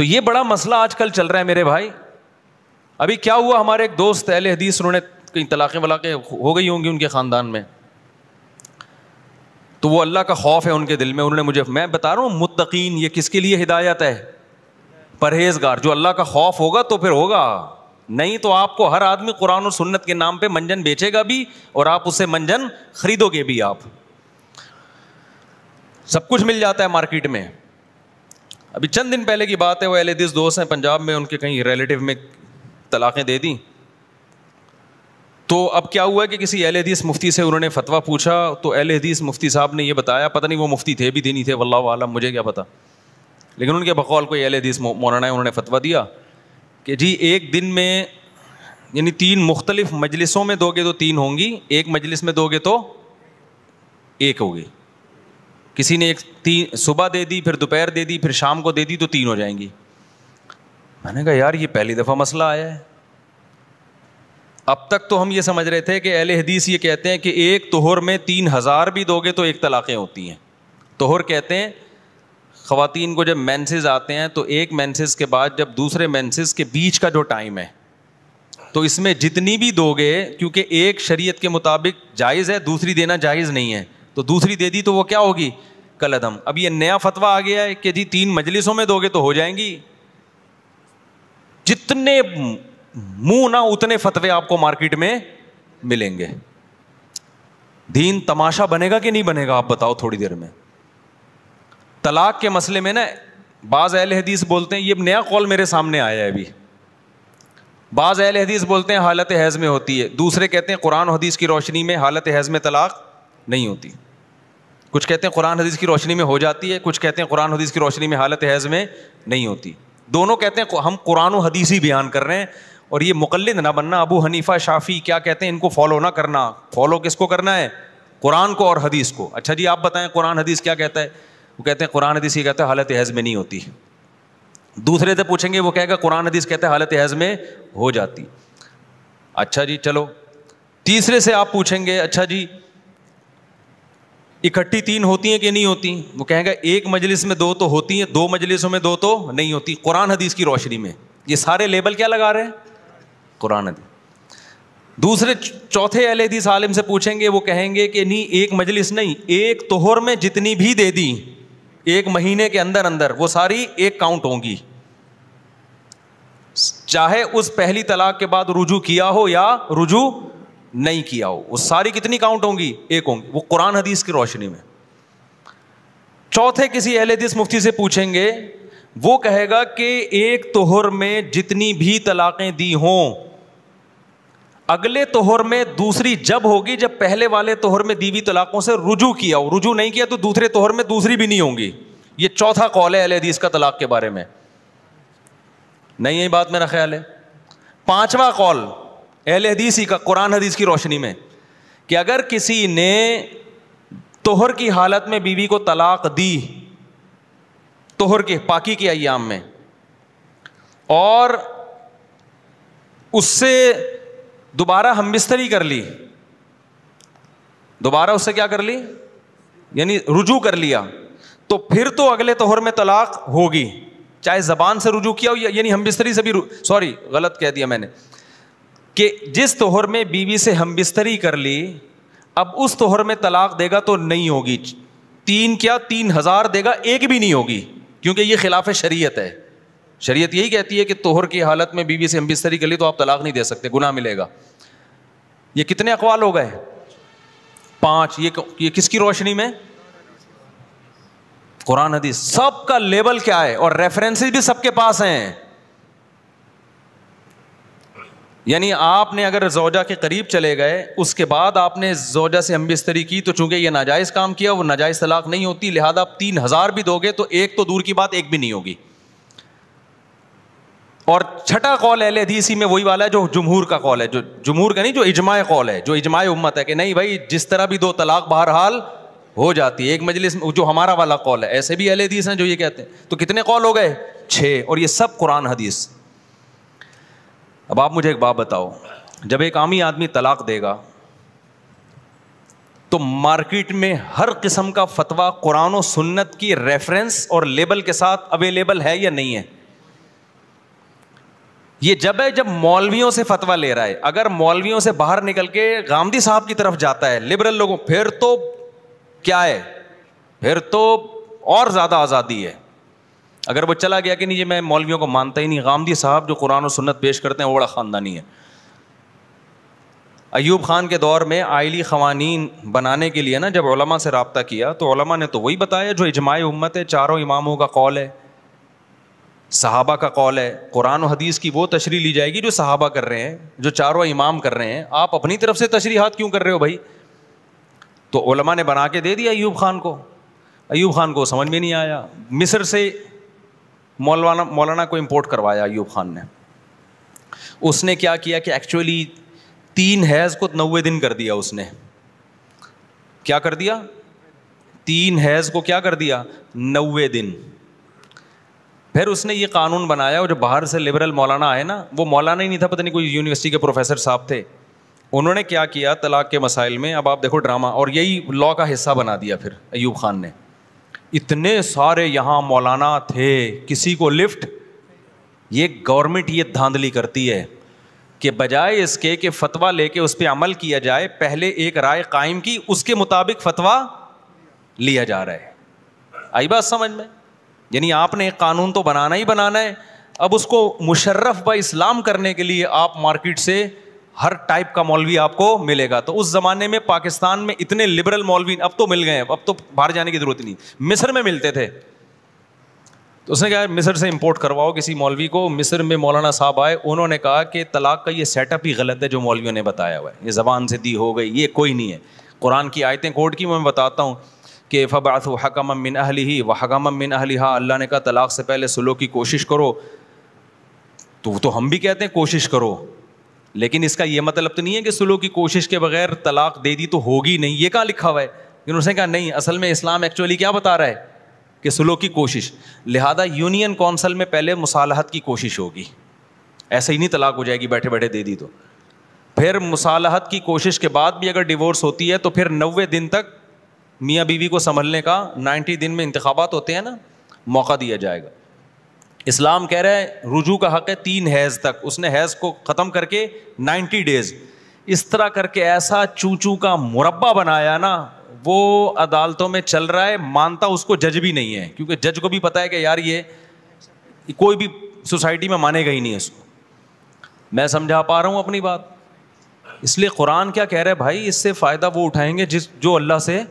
तो ये बड़ा मसला आजकल चल रहा है मेरे भाई अभी क्या हुआ हमारे एक दोस्त अहल हदीस उन्होंने कहीं तलाके वलाक़ें हो गई होंगी उनके ख़ानदान में तो वो अल्लाह का खौफ है उनके दिल में उन्होंने मुझे मैं बता रहा हूँ मुतकीन ये किसके लिए हिदायत है परहेजगार जो अल्लाह का खौफ होगा तो फिर होगा नहीं तो आपको हर आदमी कुरान और सुन्नत के नाम पे मंजन बेचेगा भी और आप उसे मंजन खरीदोगे भी आप सब कुछ मिल जाता है मार्केट में अभी चंद दिन पहले की बात है वो एल दिस दोस्त हैं पंजाब में उनके कहीं रिलेटिव में तलाक़ें दे दी तो अब क्या हुआ कि किसी एल हदीस मुफ्ती से उन्होंने फतवा पूछा तो एल हदीस मुफ्ती साहब ने ये बताया पता नहीं वो मुफ्ती थे भी नहीं थे वल्ला वाला मुझे क्या पता लेकिन उनके बकौल कोई एल हदीस मौलाना उन्होंने फतवा दिया कि जी एक दिन में यानी तीन मुख्तलिफ मजलिसों में दोगे तो तीन होंगी एक मजलिस में दोगे तो एक होगी किसी ने एक तीन सुबह दे दी फिर दोपहर दे दी फिर शाम को दे दी तो तीन हो जाएंगी मैंने कहा यार ये पहली दफ़ा मसला आया है अब तक तो हम ये समझ रहे थे कि अहल हदीस ये कहते हैं कि एक तोहर में तीन हज़ार भी दोगे तो एक तलाक़ें होती हैं तोहर कहते हैं ख़वातीन को जब मैंसेज आते हैं तो एक मैंसेज के बाद जब दूसरे मैंसेज के बीच का जो टाइम है तो इसमें जितनी भी दोगे क्योंकि एक शरीयत के मुताबिक जायज़ है दूसरी देना जायज़ नहीं है तो दूसरी दे दी तो वो क्या होगी कल अदम अब ये नया फतवा आ गया है कि जी तीन मजलिसों में दोगे तो हो जाएंगी जितने मुंह ना उतने फतवे आपको मार्केट में मिलेंगे दीन तमाशा बनेगा कि नहीं बनेगा आप बताओ थोड़ी देर में तलाक के मसले में ना बाज़ अहल हदीस बोलते हैं ये नया कॉल मेरे सामने आया है अभी बाज़ अहल हदीस बोलते हैं हालत हैज़ में होती है दूसरे कहते हैं कुरान हदीस की रोशनी में हालत हैज़ में तलाक नहीं होती कुछ कहते हैं कुरान हदीस की रोशनी में हो जाती है कुछ कहते हैं कुरान हदीस की रोशनी में हालत हैज़ में नहीं होती दोनों कहते हैं हम कुरान हदीस ही बयान कर रहे हैं और ये मुकलद ना बनना अबू हनीफा शाफ़ी क्या कहते हैं इनको फॉलो ना करना फॉलो किस को करना है कुरान को और हदीस को अच्छा जी आप बताएं कुरान हदीस क्या कहता है वो कहते हैं कुरान हदीस ये कहता है हालत हैज़ में नहीं होती दूसरे से पूछेंगे वो कहेगा कुरान हदीस कहते हैं हालत हैज़ में हो जाती अच्छा जी चलो तीसरे से आप पूछेंगे अच्छा जी इकट्ठी तीन होती हैं कि नहीं होती वो कहेंगे एक मजलिस में दो तो होती हैं दो मजलिसों में दो तो नहीं होती कुरान हदीस की रोशनी में ये सारे लेबल क्या लगा रहे हैं कुरान हदीस दूसरे चौथे अल हदीस आलिम से पूछेंगे वो कहेंगे कि नहीं एक मजलिस नहीं एक तोहर में जितनी भी दे दी एक महीने के अंदर अंदर वो सारी एक काउंट होंगी चाहे उस पहली तलाक के बाद रुजू किया हो या रुजू नहीं किया हो वो सारी कितनी काउंट होंगी एक होंगी वो कुरान हदीस की रोशनी में चौथे किसी अहल हदीस मुफ्ती से पूछेंगे वो कहेगा कि एक तोहर में जितनी भी तलाक़ें दी हों अगले तोहर में दूसरी जब होगी जब पहले वाले तोहर में दीवी तलाक़ों से रुजू किया हो रुजू नहीं किया तो दूसरे तोहर में दूसरी भी नहीं होंगी ये चौथा कौल है अहल हदीस का तलाक़ के बारे में नहीं यही बात मेरा ख्याल है पांचवा कौल अहल हदीस ही का कुरान हदीस की रोशनी में कि अगर किसी ने तोहर की हालत में बीवी को तलाक दी तोहर के पाकि के अयाम में और उससे दोबारा हम बिस्तरी कर ली दोबारा उससे क्या कर ली यानी रुजू कर लिया तो फिर तो अगले तोहर में तलाक होगी चाहे ज़बान से रुजू किया हो यानी हम बिस्तरी से भी सॉरी गलत कह दिया मैंने कि जिस तोहर में बीवी से हम बिस्तरी कर ली अब उस तोहर में तलाक देगा तो नहीं होगी तीन क्या तीन हज़ार देगा एक भी नहीं होगी क्योंकि ये खिलाफ शरीयत है शरीयत यही कहती है कि तोहर की हालत में बीवी से हम बिस्तरी कर ली तो आप तलाक नहीं दे सकते गुनाह मिलेगा ये कितने अकवाल हो गए पांच ये ये किसकी रोशनी में कुरान हदीस सबका लेबल क्या है और रेफरेंसेस भी सबके पास हैं यानी आपने अगर जोजा के करीब चले गए उसके बाद आपने जोजा से अम्बिस्तरी की तो चूंकि यह नाजायज़ काम किया वो नाजायज़ तलाक नहीं होती लिहाजा आप तीन हज़ार भी दोगे तो एक तो दूर की बात एक भी नहीं होगी और छठा कौल अहल हदीसी में वही वाला है जो जमहूर का कॉल है जो जमहूर का नहीं जो इजमाय कॉल है जो इजमाय उम्मत है कि नहीं भाई जिस तरह भी दो तलाक बहरहाल हो जाती है एक मजलिस जो हमारा वाला कॉल है ऐसे भी अहल हदीस हैं जो ये कहते हैं तो कितने कॉल हो गए छः और ये सब कुरान हदीस अब आप मुझे एक बात बताओ जब एक आमी आदमी तलाक देगा तो मार्केट में हर किस्म का फतवा कुरान और सुन्नत की रेफरेंस और लेबल के साथ अवेलेबल है या नहीं है ये जब है जब मौलवियों से फतवा ले रहा है अगर मौलवियों से बाहर निकल के गांधी साहब की तरफ जाता है लिबरल लोगों फिर तो क्या है फिर तो और ज़्यादा आज़ादी है अगर वो चला गया कि नहीं ये मैं मौलवियों को मानता ही नहीं गामदी साहब जो कुरान और सुन्नत पेश करते हैं वो बड़ा ख़ानदानी है अयूब खान के दौर में आयली खवानी बनाने के लिए ना जब ओलमा से रबता किया तो ओलमा ने तो वही बताया जो इजमाय उम्मत है चारों इमामों का कौल है साहबा का कौल है कुरान और हदीस की वो तशरी ली जाएगी जो साहबा कर रहे हैं जो चारों इमाम कर रहे हैं आप अपनी तरफ से तशरी हाथ क्यों कर रहे हो भाई तो ओलमा ने बना के दे दिया अयूब खान को अयूब खान को समझ में नहीं आया मिस्र से मौलाना मौलाना को इम्पोर्ट करवाया अयूब खान ने उसने क्या किया कि एक्चुअली तीन हैज़ को नवे दिन कर दिया उसने क्या कर दिया तीन हैज़ को क्या कर दिया नवे दिन फिर उसने ये कानून बनाया और जो बाहर से लिबरल मौलाना आए ना वो मौलाना ही नहीं था पता नहीं कोई यूनिवर्सिटी के प्रोफेसर साहब थे उन्होंने क्या किया तलाक के मसाइल में अब आप देखो ड्रामा और यही लॉ का हिस्सा बना दिया फिर अयूब खान ने इतने सारे यहाँ मौलाना थे किसी को लिफ्ट ये गवर्नमेंट ये धांधली करती है कि बजाय इसके कि फतवा लेके उस पर अमल किया जाए पहले एक राय कायम की उसके मुताबिक फतवा लिया जा रहा है आई बात समझ में यानी आपने एक कानून तो बनाना ही बनाना है अब उसको मुशर्रफ ब इस्लाम करने के लिए आप मार्केट से हर टाइप का मौलवी आपको मिलेगा तो उस जमाने में पाकिस्तान में इतने लिबरल मौलवी अब तो मिल गए अब तो बाहर जाने की जरूरत नहीं मिस्र में मिलते थे तो उसने कहा मिस्र से इंपोर्ट करवाओ किसी मौलवी को मिस्र में मौलाना साहब आए उन्होंने कहा कि तलाक का ये सेटअप ही गलत है जो मौलवियों ने बताया हुआ है ये ज़बान से दी हो गई ये कोई नहीं है कुरान की आयतें कोर्ट की मैं बताता हूँ कि फ़बाथ हकम मिन अहली ही व हकम मिन अहलिहा अल्लाह ने कहा तलाक से पहले सुलो की कोशिश करो तो तो हम भी कहते हैं कोशिश करो लेकिन इसका यह मतलब तो नहीं है कि सुलह की कोशिश के बगैर तलाक दे दी तो होगी नहीं ये कहाँ लिखा हुआ है लेकिन उसने कहा नहीं असल में इस्लाम एक्चुअली क्या बता रहा है कि सुलह की कोशिश लिहाजा यूनियन कौंसल में पहले मुसालहत की कोशिश होगी ऐसे ही नहीं तलाक हो जाएगी बैठे बैठे दे दी तो फिर मुसालहत की कोशिश के बाद भी अगर डिवोर्स होती है तो फिर नबे दिन तक मियाँ बीवी को संभलने का नाइन्टी दिन में इंतबात होते हैं ना मौका दिया जाएगा इस्लाम कह रहा है रुजू का हक है तीन हैज़ तक उसने हैज़ को ख़त्म करके नाइन्टी डेज़ इस तरह करके ऐसा चूचू का मुरबा बनाया ना वो अदालतों में चल रहा है मानता उसको जज भी नहीं है क्योंकि जज को भी पता है कि यार ये कोई भी सोसाइटी में मानेगा ही नहीं है इसको मैं समझा पा रहा हूँ अपनी बात इसलिए कुरान क्या कह रहे हैं भाई इससे फ़ायदा वो उठाएंगे जिस जो अल्लाह से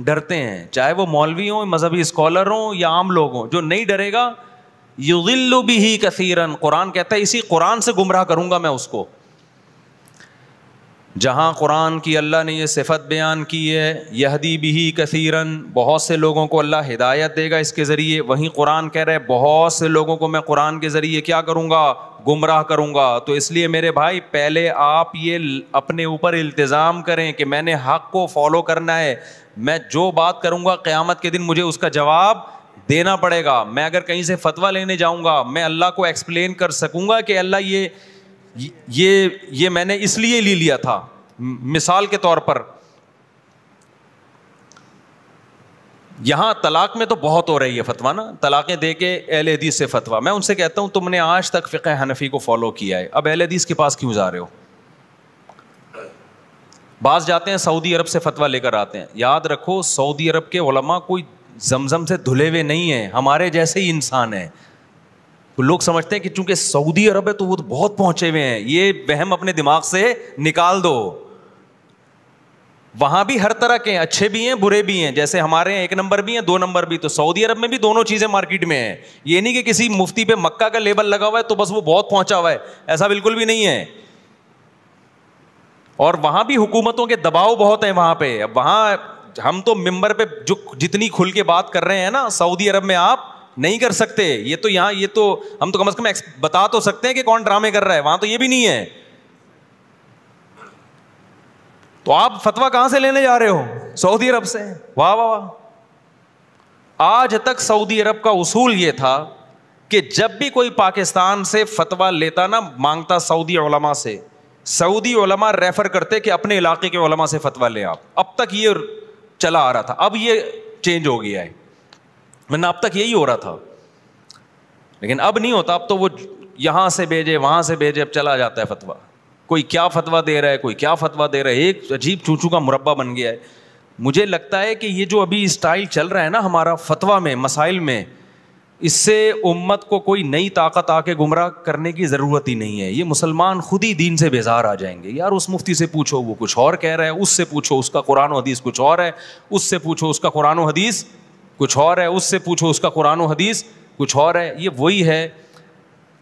डरते हैं चाहे वो मौलवी हों मजहबी स्कॉलर हों या आम लोग हों जो नहीं डरेगा भी बिही कसीरन कुरान कहता है इसी कुरान से गुमराह करूंगा मैं उसको जहां कुरान की अल्लाह ने यह सिफत बयान की है यहदी भी ही कसीरन बहुत से लोगों को अल्लाह हिदायत देगा इसके ज़रिए वहीं कुरान कह रहे बहुत से लोगों को मैं कुरान के ज़रिए क्या करूँगा गुमराह करूंगा तो इसलिए मेरे भाई पहले आप ये अपने ऊपर इल्तज़ाम करें कि मैंने हक़ को फॉलो करना है मैं जो बात करूंगा क़्यामत के दिन मुझे उसका जवाब देना पड़ेगा मैं अगर कहीं से फतवा लेने जाऊंगा मैं अल्लाह को एक्सप्लेन कर सकूंगा कि अल्लाह ये ये ये मैंने इसलिए ले लिया था मिसाल के तौर पर यहां तलाक में तो बहुत हो रही है फतवा ना तलाक़ें दे के अहल हदीस से फतवा मैं उनसे कहता हूं तुमने आज तक फ़िक हनफी को फॉलो किया है अब अहल हदीस के पास क्यों जा रहे हो बाज जाते हैं सऊदी अरब से फतवा लेकर आते हैं याद रखो सऊदी अरब के ओलमा कोई जमजम से धुले हुए नहीं है हमारे जैसे ही इंसान है तो लोग समझते हैं कि चूंकि सऊदी अरब है तो वो तो बहुत पहुंचे हुए हैं ये वहम अपने दिमाग से निकाल दो वहां भी हर तरह के हैं अच्छे भी हैं बुरे भी हैं जैसे हमारे हैं एक नंबर भी हैं दो नंबर भी तो सऊदी अरब में भी दोनों चीज़ें मार्केट में हैं ये नहीं कि किसी मुफ्ती पे मक्का का लेबल लगा हुआ है तो बस वो बहुत पहुंचा हुआ है ऐसा बिल्कुल भी नहीं है और वहां भी हुकूमतों के दबाव बहुत है वहां पर अब वहां हम तो मेंबर पे जो जितनी खुल के बात कर रहे हैं ना सऊदी अरब में आप नहीं कर सकते ये तो यहाँ ये तो हम तो कम से कम बता तो सकते हैं कि कौन ड्रामे कर रहा है वहां तो ये भी नहीं है तो आप फतवा कहां से लेने जा रहे हो सऊदी अरब से वाह वाह वाह आज तक सऊदी अरब का उसूल यह था कि जब भी कोई पाकिस्तान से फतवा लेता ना मांगता सऊदी ओलमा से सऊदी ओलमा रेफर करते कि अपने इलाके के ओलमा से फतवा ले आप अब तक ये चला आ रहा था अब ये चेंज हो गया है वरना अब तक यही हो रहा था लेकिन अब नहीं होता अब तो वो यहाँ से भेजे वहाँ से भेजे अब चला जाता है फतवा कोई क्या फतवा दे रहा है कोई क्या फतवा दे रहा है एक अजीब चूचू का मुरबा बन गया है मुझे लगता है कि ये जो अभी स्टाइल चल रहा है ना हमारा फतवा में मसाइल में इससे उम्मत को कोई नई ताकत आके गुमराह करने की ज़रूरत ही नहीं है ये मुसलमान खुद ही दीन से बेजार आ जाएंगे यार उस मुफ्ती से पूछो वो कुछ और कह रहा है उससे पूछो उसका कुरान हदीस कुछ और है उससे पूछो उसका कुरान हदीस कुछ और है उससे पूछो उसका कुरान हदीस कुछ और है ये वही है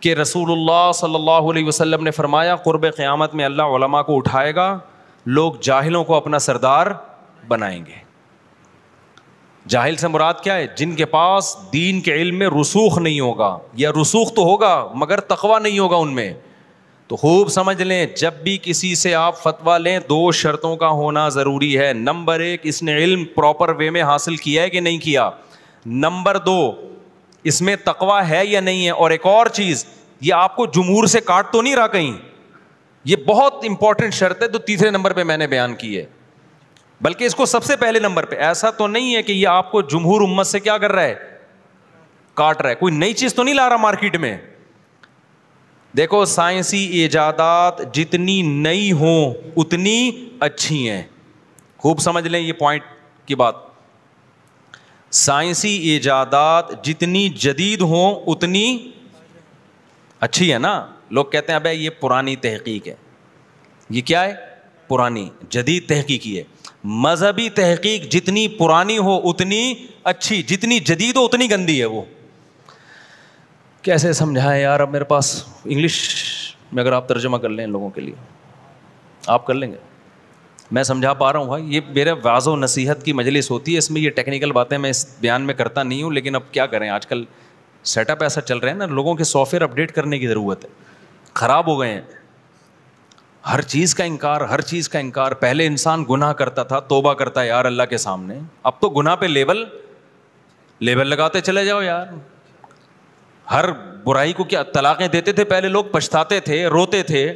कि रसूलुल्लाह सल्लल्लाहु अलैहि वसल्लम ने फरमाया क़ुरब क़्यामत में अल्लाह को उठाएगा लोग जाहिलों को अपना सरदार बनाएंगे जाहिल से मुराद क्या है जिनके पास दीन के इल्म में रसूख नहीं होगा या रसूख तो होगा मगर तकवा नहीं होगा उनमें तो खूब समझ लें जब भी किसी से आप फतवा लें दो शर्तों का होना ज़रूरी है नंबर एक इसने इल्म प्रॉपर वे में हासिल किया है कि नहीं किया नंबर दो इसमें तकवा है या नहीं है और एक और चीज़ ये आपको जमूर से काट तो नहीं रहा कहीं ये बहुत इंपॉर्टेंट शर्त है जो तो तीसरे नंबर पर मैंने बयान की है बल्कि इसको सबसे पहले नंबर पे ऐसा तो नहीं है कि ये आपको जमहूर उम्मत से क्या कर रहा है काट रहा है कोई नई चीज तो नहीं ला रहा मार्केट में देखो साइंसी ईजादात जितनी नई हो उतनी अच्छी हैं खूब समझ लें ये पॉइंट की बात साइंसी ईजादात जितनी जदीद हो उतनी अच्छी है ना लोग कहते हैं अब ये पुरानी तहकीक है ये क्या है पुरानी जदीद तहकीकी है मजहबी तहकीक जितनी पुरानी हो उतनी अच्छी जितनी जदीद हो उतनी गंदी है वो कैसे समझाएं यार अब मेरे पास इंग्लिश में अगर आप तर्जमा कर लें लोगों के लिए आप कर लेंगे मैं समझा पा रहा हूँ भाई ये मेरे वाजो नसीहत की मजलिस होती है इसमें ये टेक्निकल बातें मैं इस बयान में करता नहीं हूँ लेकिन अब क्या करें आजकल सेटअप ऐसा चल रहा है ना लोगों के सॉफ्टवेयर अपडेट करने की ज़रूरत है ख़राब हो गए हैं हर चीज़ का इनकार हर चीज़ का इनकार पहले इंसान गुनाह करता था तोबा करता यार अल्लाह के सामने अब तो गुनाह पे लेबल लेबल लगाते चले जाओ यार हर बुराई को क्या तलाक़ें देते थे पहले लोग पछताते थे रोते थे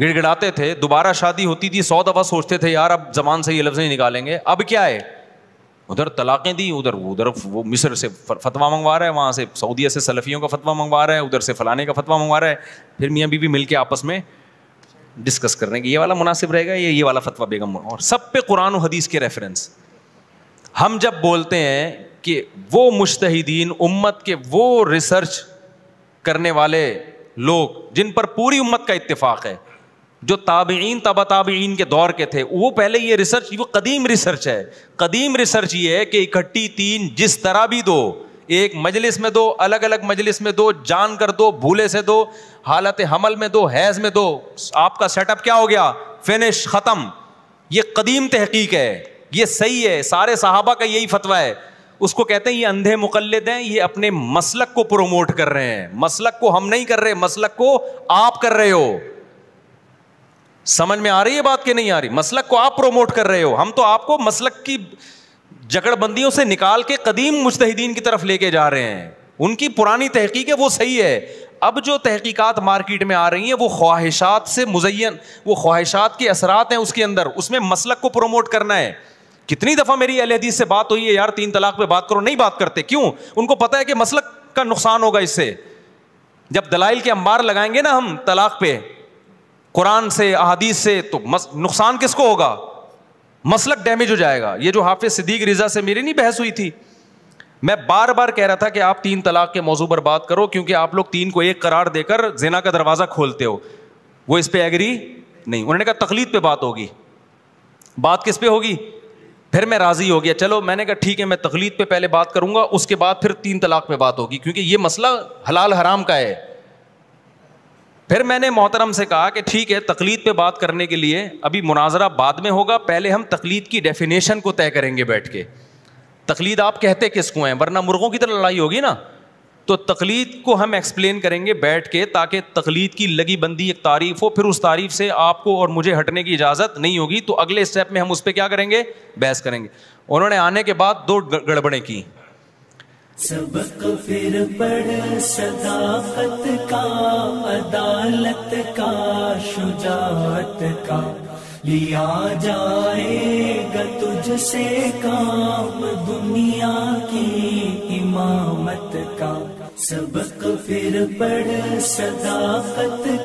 गिड़गिड़ाते थे दोबारा शादी होती थी सौ दफ़ा सोचते थे यार अब जबान से ये लफ्ज़ नहीं निकालेंगे अब क्या है उधर तलाक़ें दी उधर उधर वो मिस्र से फतवा मंगवा रहा है वहाँ से सऊदीया से सलफ़ियों का फतवा मंगवा रहा है उधर से फ़लाने का फतवा मंगवा रहा है फिर मियाँ बीवी मिल के आपस में डिस्कस कर रहे हैं कि ये वाला मुनासिब रहेगा ये ये वाला फतवा बेगम और सब पे कुरान और हदीस के रेफरेंस हम जब बोलते हैं कि वो मुश्तदीन उम्मत के वो रिसर्च करने वाले लोग जिन पर पूरी उम्मत का इत्तेफाक है जो ताबीन तबा ताबीन के दौर के थे वो पहले ये रिसर्च वो कदीम रिसर्च है कदीम रिसर्च ये है कि इकट्ठी तीन जिस तरह भी दो एक मजलिस में दो अलग अलग मजलिस में दो जान कर दो भूले से दो हालत हमल में दो हैज में दो आपका सेटअप क्या हो गया फिनिश ख़त्म ये कदीम तहकीक है ये सही है सारे साहबा का यही फतवा है उसको कहते हैं ये अंधे मुकल हैं ये अपने मसलक को प्रोमोट कर रहे हैं मसलक को हम नहीं कर रहे मसलक को आप कर रहे हो समझ में आ रही है बात कि नहीं आ रही मसलक को आप प्रोमोट कर रहे हो हम तो आपको मसलक की जकड़बंदियों से निकाल के कदीम मुश्तदीन की तरफ लेके जा रहे हैं उनकी पुरानी तहकीक है वो सही है अब जो तहकीकात मार्केट में आ रही हैं वो ख्वाहिशात से मुजैन वो ख्वाहिशात के असरात हैं उसके अंदर उसमें मसलक को प्रोमोट करना है कितनी दफ़ा मेरी अहल हदीस से बात हुई है यार तीन तलाक पे बात करो नहीं बात करते क्यों उनको पता है कि मसलक का नुकसान होगा इससे जब दलाइल के अंबार लगाएंगे ना हम तलाक पे कुरान से अहादीस से तो नुकसान किसको होगा मसलक डैमेज हो जाएगा ये जो हाफिज सिद्दीक रिजा से मेरी नहीं बहस हुई थी मैं बार बार कह रहा था कि आप तीन तलाक के मौजू पर बात करो क्योंकि आप लोग तीन को एक करार देकर जिना का दरवाज़ा खोलते हो वो इस पर एग्री नहीं उन्होंने कहा तकलीद पे बात होगी बात किस पे होगी फिर मैं राज़ी हो गया चलो मैंने कहा ठीक है मैं तकलीद पे पहले बात करूंगा उसके बाद फिर तीन तलाक पे बात होगी क्योंकि ये मसला हलाल हराम का है फिर मैंने मोहतरम से कहा कि ठीक है तकलीद पे बात करने के लिए अभी मुनाजरा बाद में होगा पहले हम तकलीद की डेफिनेशन को तय करेंगे बैठ के तकलीद आप कहते किसको हैं वरना मुर्गों की तरह लड़ाई होगी ना तो तकलीद को हम एक्सप्लेन करेंगे बैठ के ताकि तकलीद की लगी बंदी एक तारीफ हो फिर उस तारीफ से आपको और मुझे हटने की इजाज़त नहीं होगी तो अगले स्टेप में हम उस पर क्या करेंगे बहस करेंगे उन्होंने आने के बाद दो गड़बड़ें की सबक फिर पढ़ सदाकत का अदालत का शुजात का लिया जाएगा तुझसे काम दुनिया की इमामत का सबक फिर पढ़ सदाकत